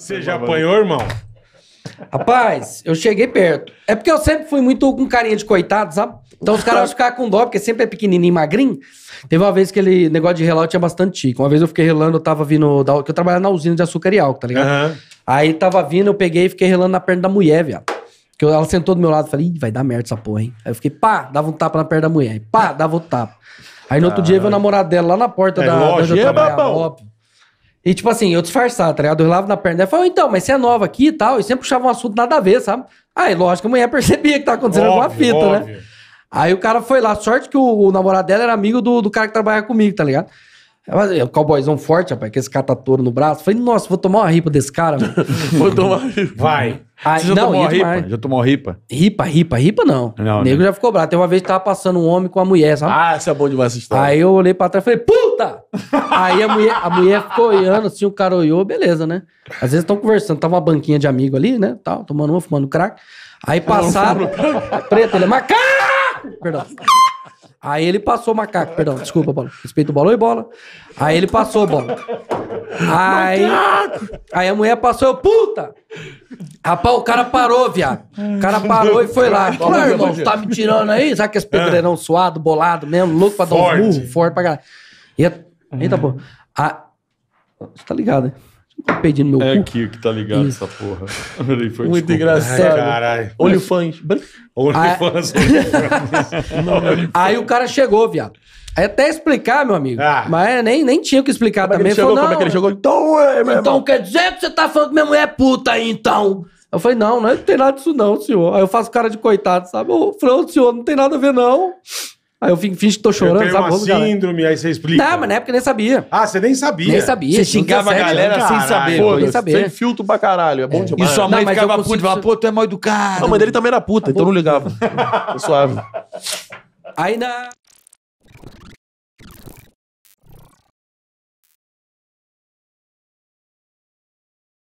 Você já apanhou, irmão? Rapaz, eu cheguei perto. É porque eu sempre fui muito com carinha de coitado, sabe? Então os caras ficaram com dó, porque sempre é pequenininho e magrinho. Teve uma vez que ele negócio de relar eu tinha bastante tico. Uma vez eu fiquei relando, eu tava vindo. Da, que eu trabalhava na usina de açúcar e álcool, tá ligado? Uhum. Aí tava vindo, eu peguei e fiquei relando na perna da mulher, viado. Que ela sentou do meu lado e falei, Ih, vai dar merda essa porra, hein? Aí eu fiquei, pá, dava um tapa na perna da mulher. Pá, dava um tapa. Aí no outro ah. dia veio o namorado dela lá na porta é da. loja da onde eu é babão. Óbvio. E, tipo assim, eu disfarçava, tá ligado? Eu lavo na perna dela falava, então, mas você é nova aqui e tal. E sempre puxava um assunto nada a ver, sabe? Aí, lógico, a mulher percebia que tá acontecendo óbvio, alguma fita, né? óbvio. né? Aí o cara foi lá. Sorte que o, o namorado dela era amigo do, do cara que trabalha comigo, tá ligado? O cowboyzão forte, rapaz, que esse cara tá touro no braço. Falei, nossa, vou tomar uma ripa desse cara. vou tomar uma ripa. Vai. Ah, já não, tomou ripa? Já tomou ripa? Ripa, ripa, ripa não. não o né? nego né? já ficou bravo. Tem uma vez que tava passando um homem com a mulher, sabe? Ah, isso é bom demais essa história. Aí eu olhei pra trás e falei, puta! Aí a mulher, a mulher ficou olhando, assim, o cara olhou, beleza, né? Às vezes estão conversando, tava uma banquinha de amigo ali, né? Tal, tomando uma, fumando crack. Aí passaram. É preto, ele é macaco! Perdão. Aí ele passou macaco, perdão, desculpa, bola. Respeito bola e bola. Aí ele passou bola. Aí, aí a mulher passou, eu, puta! Rapaz, o cara parou, viado. O cara parou e foi lá. Fala, claro, irmão, tá me tirando aí? Sabe que esse pedreirão ah. suado, bolado mesmo, louco pra forte. dar um burro, forte pra caralho. Eita, eita hum. pô. Ah, você tá ligado, né? Pedindo meu é cu. aqui que tá ligado Isso. essa porra. foi Muito desculpa. engraçado. Caralho. Olho fãs. Olho fãs. Aí o cara chegou, viado. É até explicar, meu amigo. Ah. Mas é, nem, nem tinha o que explicar como também. É que falou, como é que ele jogou? Então, então, é, meu então irmão. quer dizer que você tá falando que minha mulher é puta aí, então? Eu falei, não, não tem nada disso não, senhor. Aí eu faço cara de coitado, sabe? Eu falei, senhor, não tem nada a ver não. Aí eu fingo, finge que tô chorando, eu tenho sabe? Uma síndrome, aí você explica. Não, mas na época eu nem sabia. Ah, você nem sabia? Nem sabia. Você xingava a galera sem saber. Pô, sem saber. Sem filtro pra caralho, é bom é. demais. E sua mãe não, ficava puta e falava, pô, tu é mal educado. A mãe dele também era puta, tá então bom. não ligava. suave. Aí na...